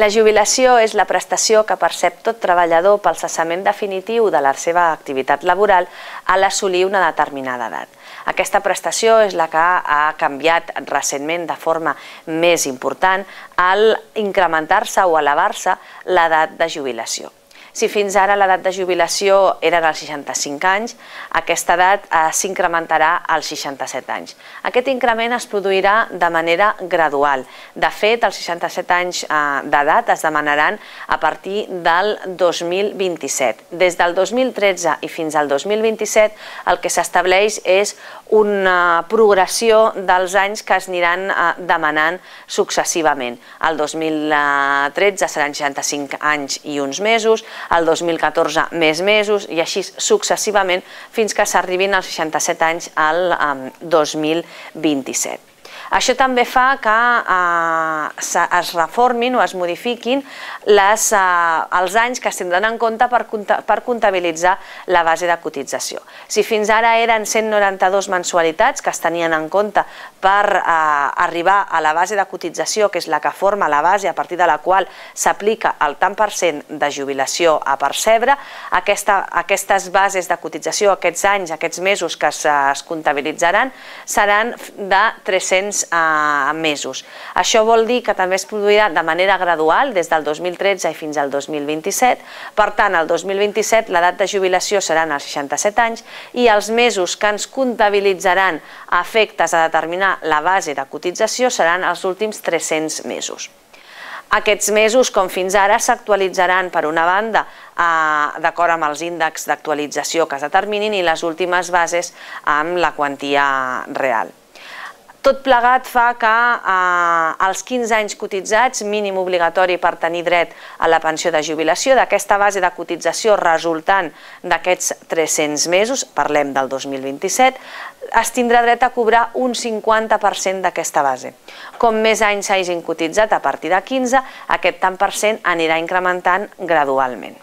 La jubilació és la prestació que percep tot treballador pel cessament definitiu de la seva activitat laboral a l'assolir una determinada edat. Aquesta prestació és la que ha canviat recentment de forma més important al incrementar-se o elevar-se l'edat de jubilació. Si fins ara l'edat de jubilació era dels 65 anys, aquesta edat eh, s'incrementarà als 67 anys. Aquest increment es produirà de manera gradual. De fet, els 67 anys eh, d'edat es demanaran a partir del 2027. Des del 2013 i fins al 2027 el que s'estableix és una progressió dels anys que es aniran eh, demanant successivament. El 2013 seran 65 anys i uns mesos, el 2014 més mesos i així successivament fins que s'arribin als 67 anys al 2027. Um, això també fa que eh, es reformin o es modifiquin les, eh, els anys que es tindran en compte per, per comptabilitzar la base de cotització. Si fins ara eren 192 mensualitats que es tenien en compte per eh, arribar a la base de cotització, que és la que forma la base a partir de la qual s'aplica el tant per cent de jubilació a percebre, aquesta, aquestes bases de cotització, aquests anys, aquests mesos que es, es comptabilitzaran, seran de 300 diferents eh, mesos. Això vol dir que també es produirà de manera gradual des del 2013 i fins al 2027. Per tant, el 2027 l'edat de jubilació seran els 67 anys i els mesos que ens comptabilitzaran efectes a determinar la base de cotització seran els últims 300 mesos. Aquests mesos, com fins ara, s'actualitzaran, per una banda, d'acord amb els índexs d'actualització que es determinin i les últimes bases amb la quantia real. Tot plegat fa que eh, els 15 anys cotitzats, mínim obligatori per tenir dret a la pensió de jubilació, d'aquesta base de cotització resultant d'aquests 300 mesos, parlem del 2027, es tindrà dret a cobrar un 50% d'aquesta base. Com més anys s'hagin cotitzat a partir de 15, aquest tant per cent anirà incrementant gradualment.